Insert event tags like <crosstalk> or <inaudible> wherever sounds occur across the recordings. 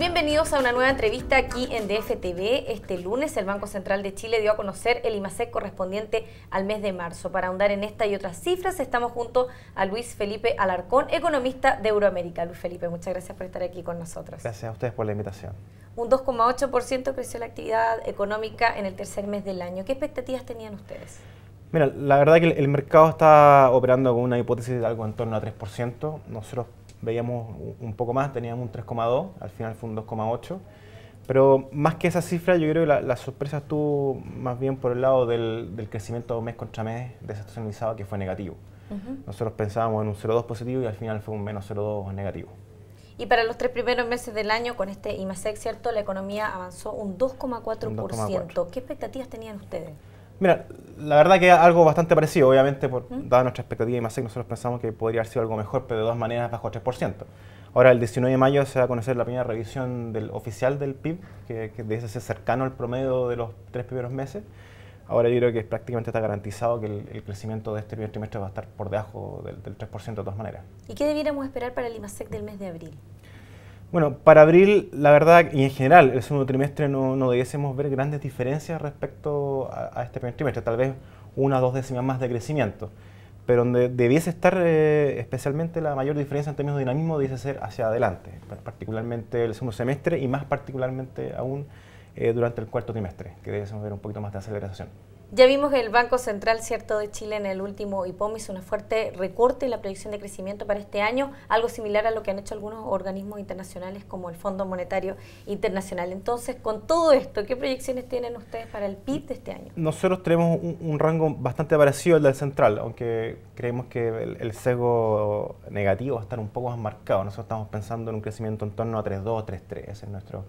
Bienvenidos a una nueva entrevista aquí en DFTV. Este lunes el Banco Central de Chile dio a conocer el IMASEC correspondiente al mes de marzo. Para ahondar en esta y otras cifras estamos junto a Luis Felipe Alarcón, economista de Euroamérica. Luis Felipe, muchas gracias por estar aquí con nosotros. Gracias a ustedes por la invitación. Un 2,8% creció la actividad económica en el tercer mes del año. ¿Qué expectativas tenían ustedes? Mira, la verdad que el mercado está operando con una hipótesis de algo en torno a 3%. Nosotros veíamos un poco más, teníamos un 3,2, al final fue un 2,8. Pero más que esa cifra, yo creo que la, sorpresa estuvo más bien por el lado del, del crecimiento mes contra mes desestacionalizado, que fue negativo. Nosotros pensábamos en un 0,2 positivo y al final fue un menos 0,2 negativo. Y para los tres primeros meses del año, con este IMASEC, ¿cierto? La economía avanzó un 2,4%. ¿Qué expectativas tenían ustedes? Mira, la verdad que algo bastante parecido, obviamente, por, dada nuestra expectativa de IMASEC, nosotros pensamos que podría haber sido algo mejor, pero de dos maneras bajo 3%. Ahora, el 19 de mayo se va a conocer la primera revisión del, oficial del PIB, que, que debe ser cercano al promedio de los tres primeros meses. Ahora yo creo que prácticamente está garantizado que el, crecimiento de este primer trimestre va a estar por debajo del, del 3% de todas maneras. ¿Y qué debiéramos esperar para el IMASEC del mes de abril? Bueno, para abril, la verdad, y en general, el segundo trimestre no, debiésemos ver grandes diferencias respecto a, este primer trimestre, tal vez una o dos décimas más de crecimiento. Pero donde debiese estar eh, especialmente la mayor diferencia en términos de dinamismo debiese ser hacia adelante, particularmente el segundo semestre y más particularmente aún eh, durante el cuarto trimestre, que debiésemos ver un poquito más de aceleración. Ya vimos el Banco Central cierto de Chile en el último IPOM hizo una fuerte recorte en la proyección de crecimiento para este año, algo similar a lo que han hecho algunos organismos internacionales como el Fondo Monetario Internacional. Entonces, con todo esto, ¿qué proyecciones tienen ustedes para el PIB de este año? Nosotros tenemos un, rango bastante parecido al del central, aunque creemos que el, sesgo negativo va a estar un poco más marcado. Nosotros estamos pensando en un crecimiento en torno a 3.2, 3.3, esa es nuestra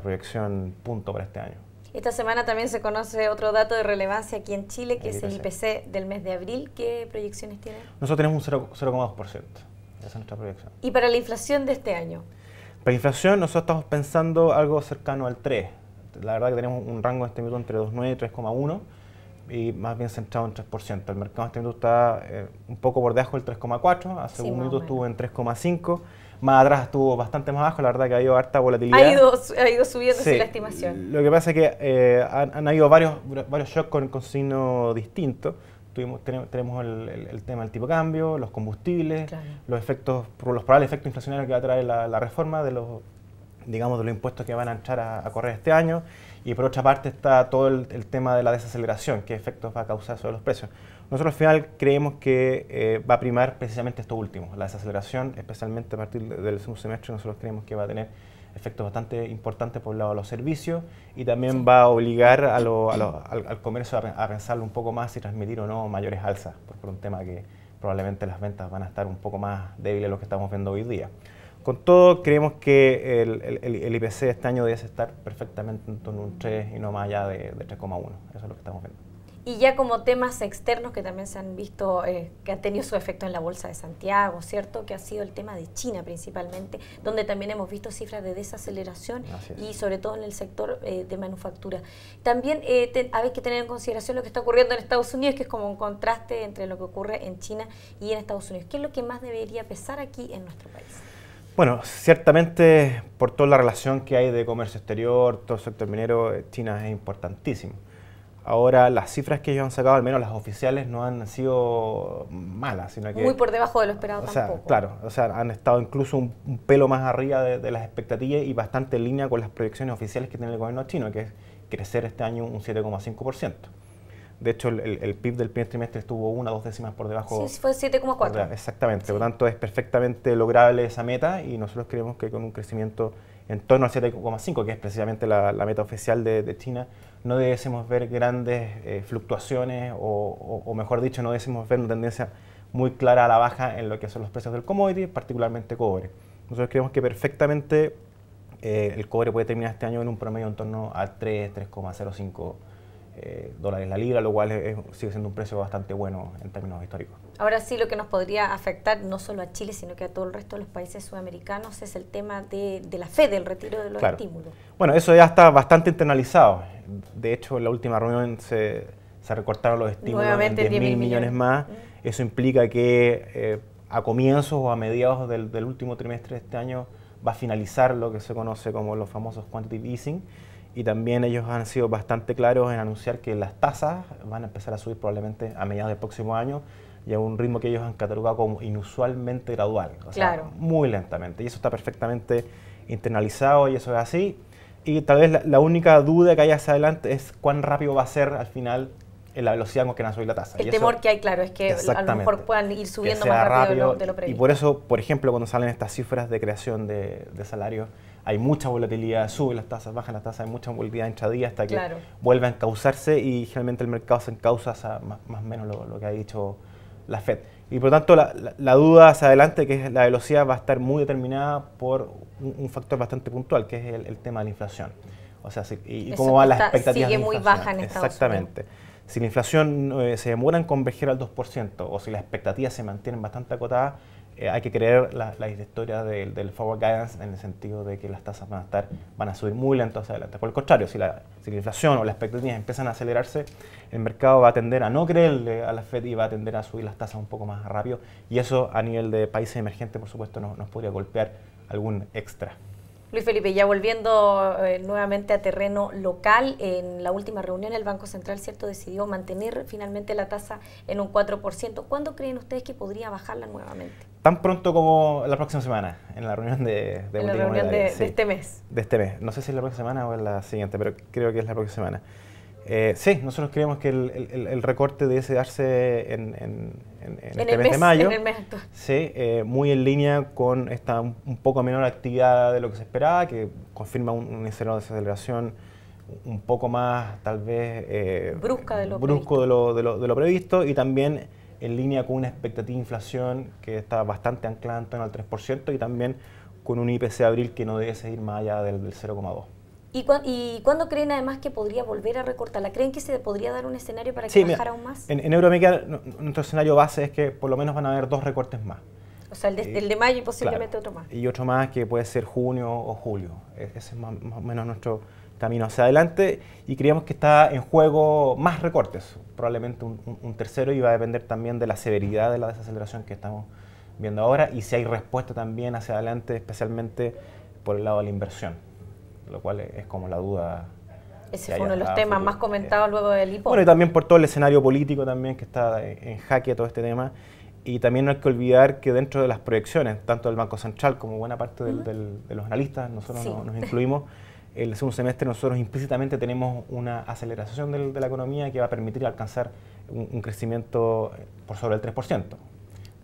proyección punto para este año. Esta semana también se conoce otro dato de relevancia aquí en Chile, que es el IPC del mes de abril. ¿Qué proyecciones tiene? Nosotros tenemos un 0,2%. Esa es nuestra proyección. ¿Y para la inflación de este año? Para la inflación nosotros estamos pensando algo cercano al 3. La verdad que tenemos un rango en este minuto entre 2,9 y 3,1 y más bien centrado en 3%. El mercado en este minuto está eh, un poco por debajo del 3,4, hace un minuto estuvo en 3,5 más atrás estuvo bastante más bajo, la verdad que ha habido harta volatilidad. Ha ido, ha subiendo sí. la estimación. Lo que pasa es que eh, han, habido varios, varios shocks con, con signos distintos. Tuvimos, tenemos, el, tema del tipo de cambio, los combustibles, los efectos, los probables efectos inflacionarios que va a traer la, reforma de los digamos, de los impuestos que van a entrar a, correr este año. Y por otra parte está todo el tema de la desaceleración, qué efectos va a causar sobre los precios. Nosotros al final creemos que eh, va a primar precisamente esto último, la desaceleración, especialmente a partir del segundo semestre, nosotros creemos que va a tener efectos bastante importantes por el lado de los servicios y también va a obligar al, comercio a, pensarlo un poco más y transmitir o no mayores alzas, por, un tema que probablemente las ventas van a estar un poco más débiles de lo que estamos viendo hoy día. Con todo, creemos que el, IPC este año debe estar perfectamente en torno a un 3 y no más allá de 3,1. Eso es lo que estamos viendo y ya como temas externos que también se han visto, eh, que han tenido su efecto en la Bolsa de Santiago, ¿cierto? Que ha sido el tema de China principalmente, donde también hemos visto cifras de desaceleración y sobre todo en el sector eh, de manufactura. También eh, habéis que tener en consideración lo que está ocurriendo en Estados Unidos, que es como un contraste entre lo que ocurre en China y en Estados Unidos. ¿Qué es lo que más debería pesar aquí en nuestro país? Bueno, ciertamente por toda la relación que hay de comercio exterior, todo el sector minero, China es importantísimo. Ahora las cifras que ellos han sacado, al menos las oficiales, no han sido malas, sino que... Muy por debajo de lo esperado tampoco. Claro, o sea, han estado incluso un, pelo más arriba de, las expectativas y bastante en línea con las proyecciones oficiales que tiene el gobierno chino, que es crecer este año un 7,5%. De hecho, el, PIB del primer trimestre estuvo una dos décimas por debajo. Sí, fue 7,4. Exactamente, por lo tanto es perfectamente lograble esa meta y nosotros creemos que con un crecimiento en torno al 7,5, que es precisamente la, meta oficial de China, no debiésemos ver grandes eh, fluctuaciones o, mejor dicho, no debiésemos ver una tendencia muy clara a la baja en lo que son los precios del commodity, particularmente cobre. Nosotros creemos que perfectamente eh, el cobre puede terminar este año en un promedio en torno a 3, 3,05 eh, dólares la libra, lo cual sigue siendo un precio bastante bueno en términos históricos. Ahora sí, lo que nos podría afectar no solo a Chile, sino que a todo el resto de los países sudamericanos es el tema de, la fe, del retiro de los estímulos. Bueno, eso ya está bastante internalizado. De hecho, en la última reunión se, recortaron los estímulos Nuevamente, en mil millones, más. Mm. Eso implica que eh, a comienzos o a mediados del último trimestre de este año va a finalizar lo que se conoce como los famosos quantitative easing y también ellos han sido bastante claros en anunciar que las tasas van a empezar a subir probablemente a mediados del próximo año y a un ritmo que ellos han catalogado como inusualmente gradual, o claro. sea, muy lentamente. Y eso está perfectamente internalizado y eso es así. Y tal vez la, única duda que hay hacia adelante es cuán rápido va a ser al final la velocidad con que van a subir la tasa. El temor que hay, claro, es que a lo mejor puedan ir subiendo más rápido, de, lo, previsto. Y por eso, por ejemplo, cuando salen estas cifras de creación de, de salarios, hay mucha volatilidad, suben las tasas, bajan las tasas, hay mucha volatilidad entradía hasta que vuelvan a encauzarse y generalmente el mercado se encauza más o menos lo, que ha dicho la Fed. Y por lo tanto la, duda hacia adelante, que la velocidad, va a estar muy determinada por un, factor bastante puntual, que es el, tema de la inflación. O sea, y, cómo van las expectativas. Sigue muy baja en Exactamente. Si la inflación eh, se demora en converger al 2% o si las expectativas se mantienen bastante acotadas, eh, hay que creer la historia del, del, forward guidance en el sentido de que las tasas van a estar, van a subir muy lento hacia adelante. Por el contrario, si la, si inflación o las expectativas empiezan a acelerarse, el mercado va a tender a no creerle a la Fed y va a tender a subir las tasas un poco más rápido. Y eso a nivel de países emergentes, por supuesto, no, nos podría golpear algún extra. Luis Felipe, ya volviendo eh, nuevamente a terreno local, en la última reunión el Banco Central, ¿cierto?, decidió mantener finalmente la tasa en un 4%. ¿Cuándo creen ustedes que podría bajarla nuevamente? Tan pronto como la próxima semana, en la reunión de, de, este mes. De este mes. No sé si es la próxima semana o es la siguiente, pero creo que es la próxima semana. Eh, sí, nosotros creemos que el, recorte debe darse en, este el mes, de mayo. sí, eh, muy en línea con esta un, poco menor actividad de lo que se esperaba, que confirma un, escenario de desaceleración un poco más, tal vez, eh, Brusca de lo brusco de lo, previsto y también en línea con una expectativa de inflación que está bastante anclada en torno al 3% y también con un IPC abril que no debe seguir más allá del 0,2%. ¿Y, cuándo creen además que podría volver a recortarla? ¿Creen que se podría dar un escenario para que bajara aún más? En, en nuestro escenario base es que por lo menos van a haber dos recortes más. O sea, el de, eh, el de mayo y posiblemente otro más. Y otro más que puede ser junio o julio. E, ese es más, o menos nuestro camino hacia adelante y creíamos que está en juego más recortes, probablemente un tercero y va a depender también de la severidad de la desaceleración que estamos viendo ahora y si hay respuesta también hacia adelante, especialmente por el lado de la inversión lo cual es como la duda. Ese fue uno de los temas más comentados luego del hipo. Bueno, y también por todo el escenario político también que está en jaque todo este tema. Y también no hay que olvidar que dentro de las proyecciones, tanto del Banco Central como buena parte de los analistas, nosotros nos, <laughs> incluimos, el segundo semestre nosotros implícitamente tenemos una aceleración de la economía que va a permitir alcanzar un, crecimiento eh, por sobre el 3%.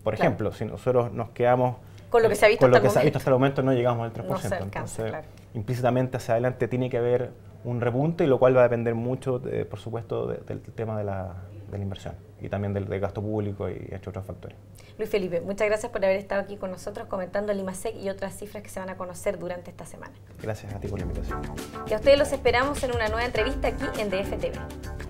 Por ejemplo, si nosotros nos quedamos... Con lo que se ha visto, hasta, el momento. no llegamos al 3%. entonces, implícitamente hacia adelante tiene que haber un repunte y lo cual va a depender mucho, eh, por supuesto, del tema de la, inversión y también del, gasto público y de otros factores. Luis Felipe, muchas gracias por haber estado aquí con nosotros comentando el IMASEC y otras cifras que se van a conocer durante esta semana. Gracias a ti por la invitación. Y a ustedes los esperamos en una nueva entrevista aquí en DFTV.